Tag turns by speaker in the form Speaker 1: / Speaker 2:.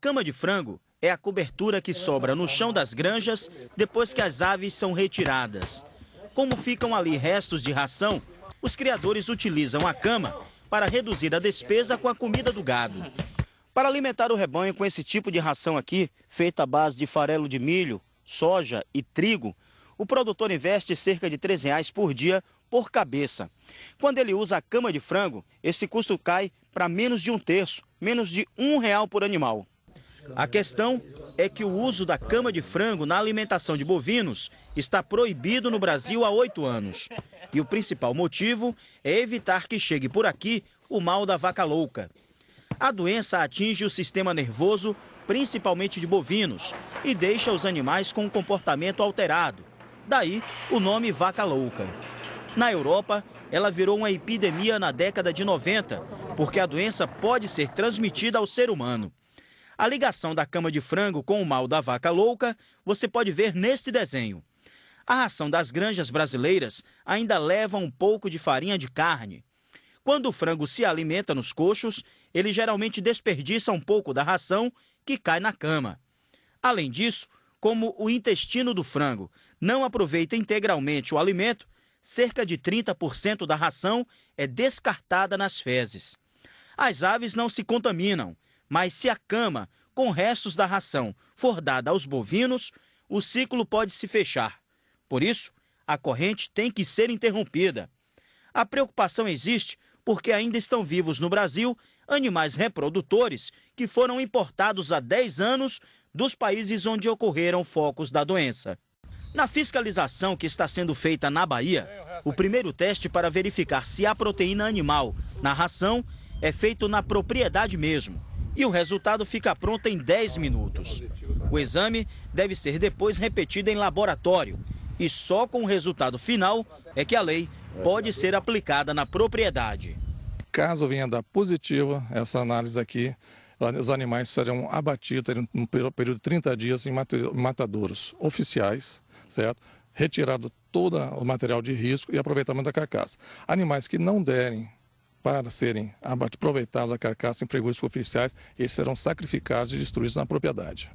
Speaker 1: cama de frango é a cobertura que sobra no chão das granjas depois que as aves são retiradas. Como ficam ali restos de ração, os criadores utilizam a cama para reduzir a despesa com a comida do gado. Para alimentar o rebanho com esse tipo de ração aqui, feita à base de farelo de milho, soja e trigo, o produtor investe cerca de R$ reais por dia por cabeça. Quando ele usa a cama de frango, esse custo cai para menos de um terço, menos de um real por animal. A questão é que o uso da cama de frango na alimentação de bovinos está proibido no Brasil há oito anos. E o principal motivo é evitar que chegue por aqui o mal da vaca louca. A doença atinge o sistema nervoso, principalmente de bovinos, e deixa os animais com um comportamento alterado. Daí o nome vaca louca. Na Europa, ela virou uma epidemia na década de 90, porque a doença pode ser transmitida ao ser humano. A ligação da cama de frango com o mal da vaca louca você pode ver neste desenho. A ração das granjas brasileiras ainda leva um pouco de farinha de carne. Quando o frango se alimenta nos coxos, ele geralmente desperdiça um pouco da ração que cai na cama. Além disso, como o intestino do frango não aproveita integralmente o alimento, cerca de 30% da ração é descartada nas fezes. As aves não se contaminam mas se a cama com restos da ração for dada aos bovinos, o ciclo pode se fechar. Por isso, a corrente tem que ser interrompida. A preocupação existe porque ainda estão vivos no Brasil animais reprodutores que foram importados há 10 anos dos países onde ocorreram focos da doença. Na fiscalização que está sendo feita na Bahia, o primeiro teste para verificar se há proteína animal na ração é feito na propriedade mesmo e o resultado fica pronto em 10 minutos. O exame deve ser depois repetido em laboratório e só com o resultado final é que a lei pode ser aplicada na propriedade.
Speaker 2: Caso venha dar positiva essa análise aqui, os animais serão abatidos no período de 30 dias em matadouros oficiais, certo? Retirado todo o material de risco e aproveitamento da carcaça. Animais que não derem para serem aproveitados a carcaça em fregões oficiais, esses serão sacrificados e destruídos na propriedade.